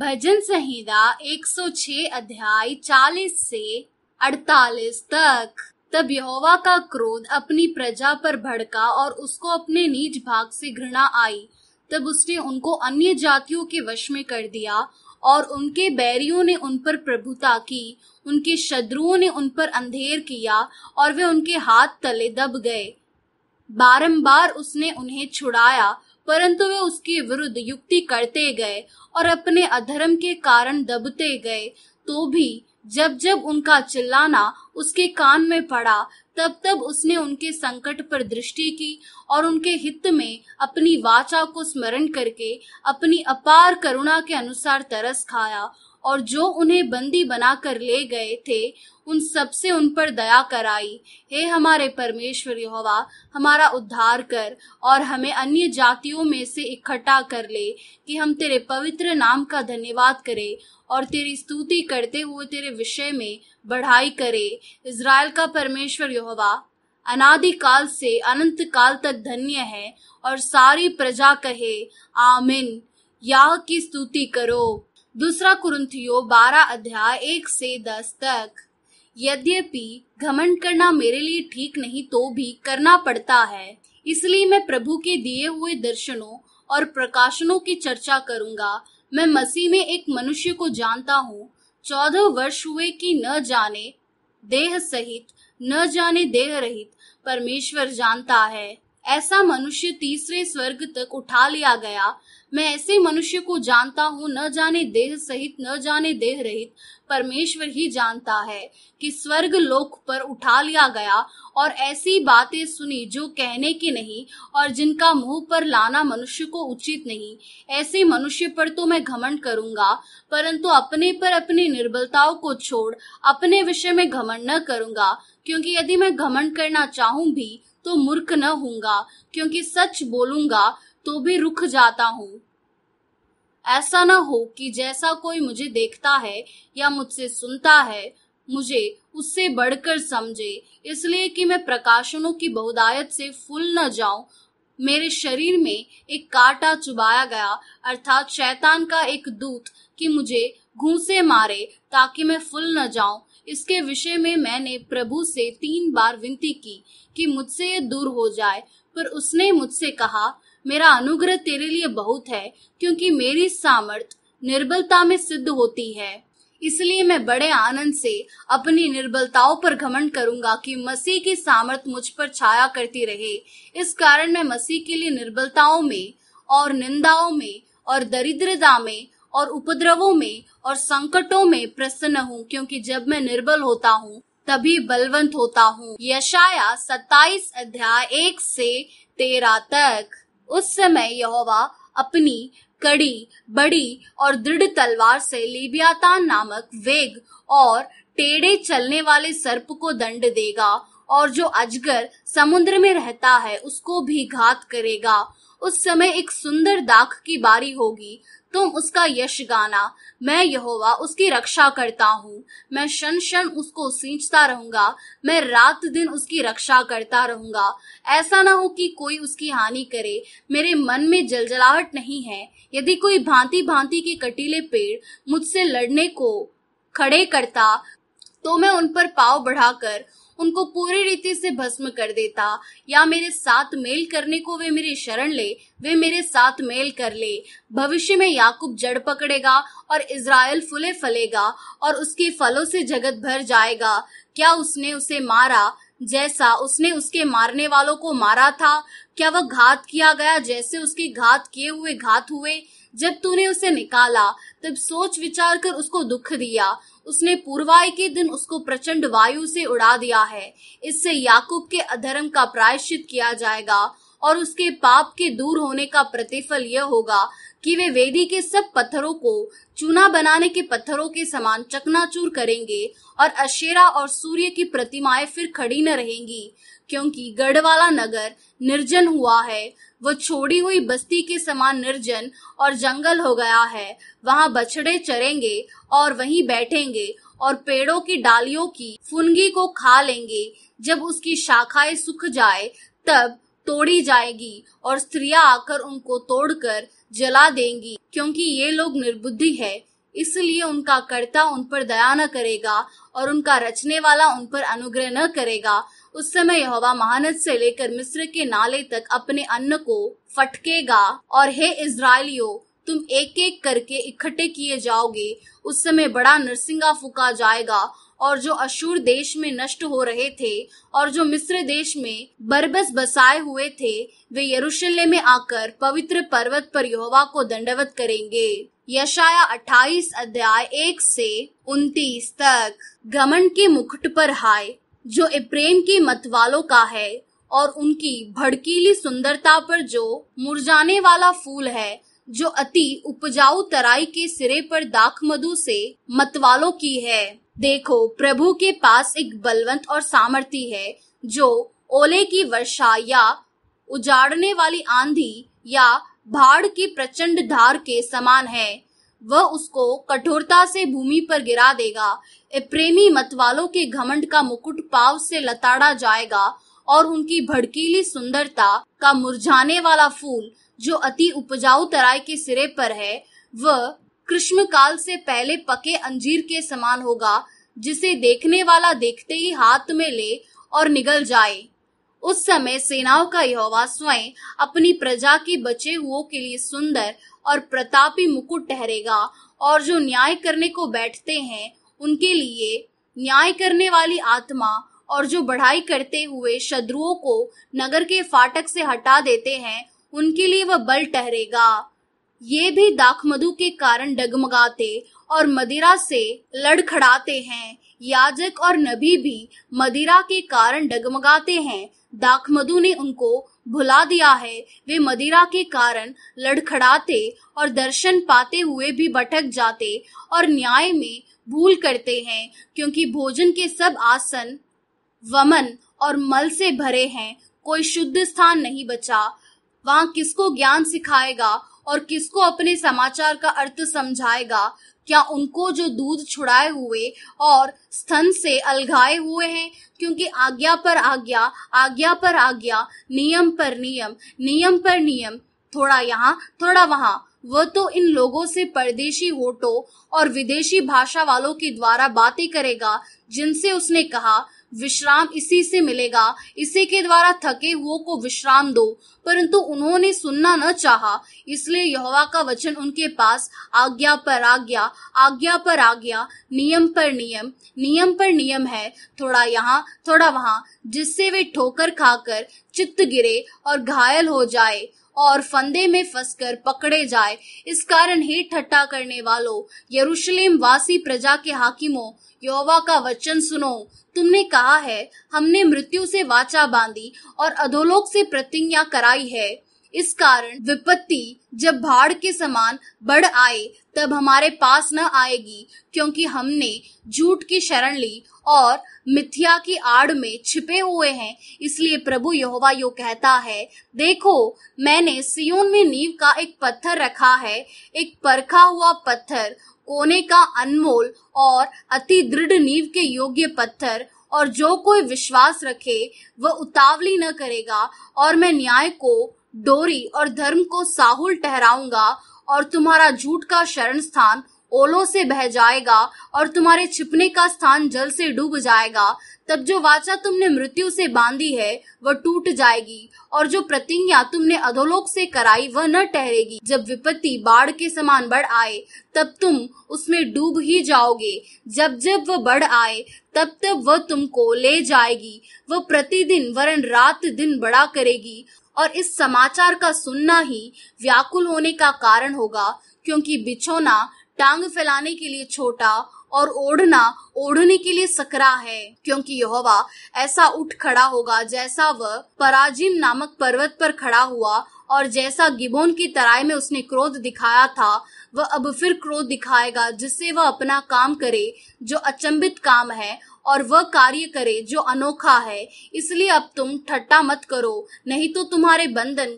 भजन संहिता 106 अध्याय 40 से 48 तक तब यहोवा का क्रोध अपनी प्रजा पर भड़का और उसको अपने नीच भाग से घृणा आई तब उसने उनको अन्य जातियों के वश में कर दिया और उनके बैरियों ने उन पर प्रभुता की उनके शत्रुओं ने उन पर अंधेर किया और वे उनके हाथ तले दब गए बारंबार उसने उन्हें छुड़ाया परंतु वे उसके विरुद्ध युक्ति करते गए और अपने अधर्म के कारण दबते गए तो भी जब जब उनका चिल्लाना उसके कान में पड़ा तब तब उसने उनके संकट पर दृष्टि की और उनके हित में अपनी वाचा को स्मरण करके अपनी अपार करुणा के अनुसार तरस खाया और जो उन्हें बंदी बनाकर ले गए थे उन सब से उन पर दया कराई हे हमारे परमेश्वर यहोवा हमारा उद्धार कर और हमें अन्य जातियों में से इकट्ठा कर ले कि हम तेरे पवित्र नाम का धन्यवाद करें और तेरी स्तुति करते हुए तेरे विषय में बढ़ाई करें इज़राइल का परमेश्वर यहोवा अनादिकाल से अनंत काल तक धन्य है और सारी प्रजा कहे आमिन या की स्तुति करो दूसरा कुरुंथियो बारह अध्याय एक से दस तक यद्यपि घमंड करना मेरे लिए ठीक नहीं तो भी करना पड़ता है इसलिए मैं प्रभु के दिए हुए दर्शनों और प्रकाशनों की चर्चा करूंगा मैं मसीह में एक मनुष्य को जानता हूँ चौदह वर्ष हुए कि न जाने देह सहित न जाने देह रहित परमेश्वर जानता है ऐसा मनुष्य तीसरे स्वर्ग तक उठा लिया गया मैं ऐसे मनुष्य को जानता हूँ न जाने देह सहित न जाने देह रहित परमेश्वर ही जानता है कि स्वर्ग लोक पर उठा लिया गया और ऐसी बातें सुनी जो कहने की नहीं और जिनका मुंह पर लाना मनुष्य को उचित नहीं ऐसे मनुष्य पर तो मैं घमंड करूंगा परंतु अपने पर अपनी निर्बलताओं को छोड़ अपने विषय में घमंड न करूंगा क्योंकि यदि मैं घमंड करना चाहूं भी तो मूर्ख न होऊंगा क्योंकि सच बोलूंगा तो भी रुक जाता हूँ ऐसा न हो कि जैसा कोई मुझे देखता है या मुझसे सुनता है मुझे उससे बढ़कर समझे इसलिए कि मैं प्रकाशनों की बहुदायत से फूल न जाऊं मेरे शरीर में एक काटा चुबाया गया अर्थात शैतान का एक दूत कि मुझे घूसे मारे ताकि मैं फूल न जाऊं इसके विषय में मैंने प्रभु से तीन बार विनती की कि मुझसे ये दूर हो जाए पर उसने मुझसे कहा मेरा अनुग्रह तेरे लिए बहुत है क्योंकि मेरी सामर्थ निर्बलता में सिद्ध होती है इसलिए मैं बड़े आनंद से अपनी निर्बलताओं पर घमंड करूंगा कि मसीह की सामर्थ मुझ पर छाया करती रहे इस कारण मैं मसीह के लिए निर्बलताओं में और निंदाओं में और दरिद्रता में और उपद्रवों में और संकटों में प्रसन्न हूँ क्योंकि जब मैं निर्बल होता हूँ तभी बलवंत होता हूँ यशाया सत्ताईस अध्याय एक से तेरह तक उस समय यहोवा अपनी कड़ी बड़ी और दृढ़ तलवार से लिबियातान नामक वेग और टेढ़े चलने वाले सर्प को दंड देगा और जो अजगर समुद्र में रहता है उसको भी घात करेगा उस समय एक सुंदर दाख की बारी होगी तुम उसका यश गाना मैं यहोवा उसकी रक्षा करता हूँ मैं शन शन उसको सींचता रहूंगा मैं रात दिन उसकी रक्षा करता रहूंगा ऐसा ना हो कि कोई उसकी हानि करे मेरे मन में जलजलाहट नहीं है यदि कोई भांति भांति के कटीले पेड़ मुझसे लड़ने को खड़े करता तो मैं उन पर पाव बढ़ाकर उनको पूरी रीति से भस्म कर देता या मेरे साथ मेल करने को वे मेरी शरण ले वे मेरे साथ मेल कर ले भविष्य में याकूब जड़ पकड़ेगा और इसराइल फुले फलेगा और उसके फलों से जगत भर जाएगा क्या उसने उसे मारा जैसा उसने उसके मारने वालों को मारा था क्या वह घात किया गया जैसे उसके घात किए हुए घात हुए जब तूने उसे निकाला तब सोच विचार कर उसको दुख दिया उसने पूर्वाई के दिन उसको प्रचंड वायु से उड़ा दिया है इससे याकूब के अधर्म का प्रायश्चित किया जाएगा और उसके पाप के दूर होने का प्रतिफल यह होगा कि वे वेदी के सब पत्थरों को चूना बनाने के पत्थरों के समान चकनाचूर करेंगे और अशेरा और सूर्य की प्रतिमाएं फिर खड़ी न रहेंगी क्योंकि गढ़वाला नगर निर्जन हुआ है वो छोड़ी हुई बस्ती के समान निर्जन और जंगल हो गया है वहाँ बछड़े चरेंगे और वहीं बैठेंगे और पेड़ों की डालियों की फुनगी को खा लेंगे जब उसकी शाखाएं सूख जाए तब तोड़ी जाएगी और स्त्रियां आकर उनको तोड़कर जला देंगी क्योंकि ये लोग निर्बुद्धि है इसलिए उनका कर्ता उन पर दया न करेगा और उनका रचने वाला उन पर अनुग्रह न करेगा उस समय यहोवा महानद से लेकर मिस्र के नाले तक अपने अन्न को फटकेगा और हे इसराइलियों तुम एक एक करके इकट्ठे किए जाओगे उस समय बड़ा नरसिंगा फूका जाएगा और जो अशूर देश में नष्ट हो रहे थे और जो मिस्र देश में बरबस बसाए हुए थे वे यरूशलेम में आकर पवित्र पर्वत पर यहोवा को दंडवत करेंगे यशाया 28 अध्याय 1 से 29 तक घमंड के मुकुट पर हाय जो इप्रेम के मतवालों का है और उनकी भड़कीली सुंदरता पर जो मुरझाने वाला फूल है जो अति उपजाऊ तराई के सिरे पर दाख मधु से मतवालों की है देखो प्रभु के पास एक बलवंत और सामर्थ्य है जो ओले की वर्षा या उजाड़ने वाली आंधी या भाड़ की प्रचंड धार के समान है वह उसको कठोरता से भूमि पर गिरा देगा प्रेमी मतवालों के घमंड का मुकुट पाव से लताड़ा जाएगा और उनकी भड़कीली सुंदरता का मुरझाने वाला फूल जो अति उपजाऊ तराई के सिरे पर है वह कृष्ण काल से पहले पके अंजीर के समान होगा जिसे देखने वाला देखते ही हाथ में ले और निगल जाए उस समय सेनाओं का यहोवा स्वयं अपनी प्रजा के बचे हुओं के लिए सुंदर और प्रतापी मुकुट ठहरेगा और जो न्याय करने को बैठते हैं उनके लिए न्याय करने वाली आत्मा और जो बढ़ाई करते हुए शत्रुओं को नगर के फाटक से हटा देते हैं उनके लिए वह बल ठहरेगा ये भी दाखमधु के कारण डगमगाते और मदिरा से लड़खड़ाते हैं याजक और नबी भी मदिरा के कारण डगमगाते हैं दाखमधु ने उनको भुला दिया है वे मदिरा के कारण लड़खड़ाते और दर्शन पाते हुए भी भटक जाते और न्याय में भूल करते हैं क्योंकि भोजन के सब आसन वमन और मल से भरे हैं कोई शुद्ध स्थान नहीं बचा वहां किसको ज्ञान सिखाएगा और किसको अपने समाचार का अर्थ समझाएगा क्या उनको जो दूध छुड़ाए हुए और स्तन से अलगाए हुए हैं क्योंकि आज्ञा पर आज्ञा आज्ञा पर आज्ञा नियम पर नियम नियम पर नियम थोड़ा यहाँ थोड़ा वहां वह तो इन लोगों से परदेशी होटो और विदेशी भाषा वालों के द्वारा बातें करेगा जिनसे उसने कहा विश्राम इसी से मिलेगा इसी के द्वारा थके हुए को विश्राम दो परंतु उन्होंने सुनना न चाहा इसलिए यहोवा का वचन उनके पास आज्ञा पर आज्ञा आज्ञा पर आज्ञा नियम पर नियम नियम पर नियम है थोड़ा यहाँ थोड़ा वहां जिससे वे ठोकर खाकर चित्त गिरे और घायल हो जाए और फंदे में फंसकर पकड़े जाए इस कारण ही ठट्टा करने वालों यरूशलेम वासी प्रजा के हाकिमों योवा का वचन सुनो तुमने कहा है हमने मृत्यु से वाचा बांधी और अधोलोक से प्रतिज्ञा कराई है इस कारण विपत्ति जब भाड़ के समान बढ़ आए तब हमारे पास न आएगी क्योंकि हमने झूठ की शरण ली और मिथ्या की आड़ में छिपे हुए हैं इसलिए प्रभु यहोवा यो कहता है देखो मैंने सियोन में नींव का एक पत्थर रखा है एक परखा हुआ पत्थर कोने का अनमोल और अति दृढ़ नींव के योग्य पत्थर और जो कोई विश्वास रखे वह उतावली न करेगा और मैं न्याय को डोरी और धर्म को साहुल ठहराऊंगा और तुम्हारा झूठ का शरण स्थान ओलो से बह जाएगा और तुम्हारे छिपने का स्थान जल से डूब जाएगा तब जो वाचा तुमने मृत्यु से बांधी है वह टूट जाएगी और जो प्रतिज्ञा तुमने अधोलोक से कराई वह न ठहरेगी जब विपत्ति बाढ़ के समान बढ़ आए तब तुम उसमें डूब ही जाओगे जब जब वह बढ़ आए तब तब वह तुमको ले जाएगी वह प्रतिदिन वरन रात दिन बड़ा करेगी और इस समाचार का सुनना ही व्याकुल होने का कारण होगा क्योंकि बिछोना टांग फैलाने के लिए छोटा और ओढ़ना ओढ़ने के लिए सकरा है क्योंकि यहोवा ऐसा उठ खड़ा होगा जैसा वह पराजिम नामक पर्वत पर खड़ा हुआ और जैसा गिबोन की तराई में उसने क्रोध दिखाया था वह अब फिर क्रोध दिखाएगा जिससे वह अपना काम करे जो अचंबित काम है और वह कार्य करे जो अनोखा है इसलिए अब तुम ठट्टा मत करो नहीं तो तुम्हारे बंधन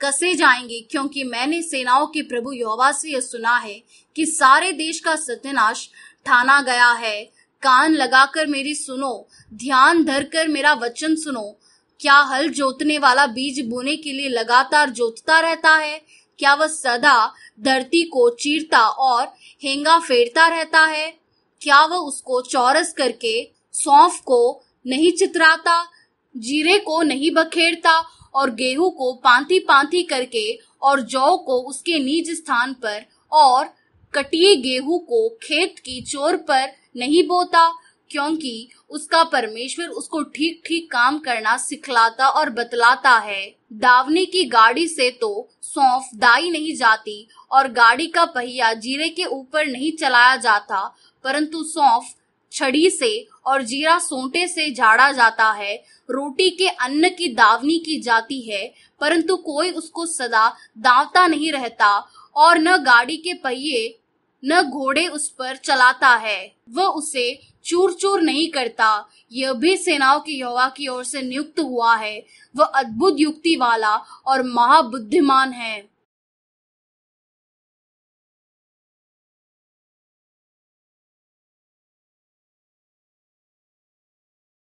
कसे जाएंगे क्योंकि मैंने सेनाओं के प्रभु योवा से यह सुना है कि सारे देश का सत्यनाश ठाना गया है कान लगाकर मेरी सुनो ध्यान धरकर मेरा वचन सुनो क्या हल जोतने वाला बीज बोने के लिए लगातार जोतता रहता है क्या वह सदा धरती को चीरता और हेंगा फेरता रहता है क्या वह उसको चौरस करके सौंफ को नहीं चित्राता जीरे को नहीं बखेड़ता और गेहूं को पांति पांति करके और जौ को उसके निज स्थान पर और कटिए गेहूं को खेत की चोर पर नहीं बोता क्योंकि उसका परमेश्वर उसको ठीक ठीक काम करना सिखलाता और बतलाता है दावने की गाड़ी से तो सौंफ दाई नहीं जाती और गाड़ी का पहिया जीरे के ऊपर नहीं चलाया जाता परंतु सौंफ छड़ी से और जीरा सोंटे से झाड़ा जाता है रोटी के अन्न की दावनी की जाती है परंतु कोई उसको सदा दावता नहीं रहता और न गाड़ी के पहिए न घोड़े उस पर चलाता है वह उसे चूर चूर नहीं करता यह भी सेनाओं की युवा की ओर से नियुक्त हुआ है वह अद्भुत युक्ति वाला और महाबुद्धिमान है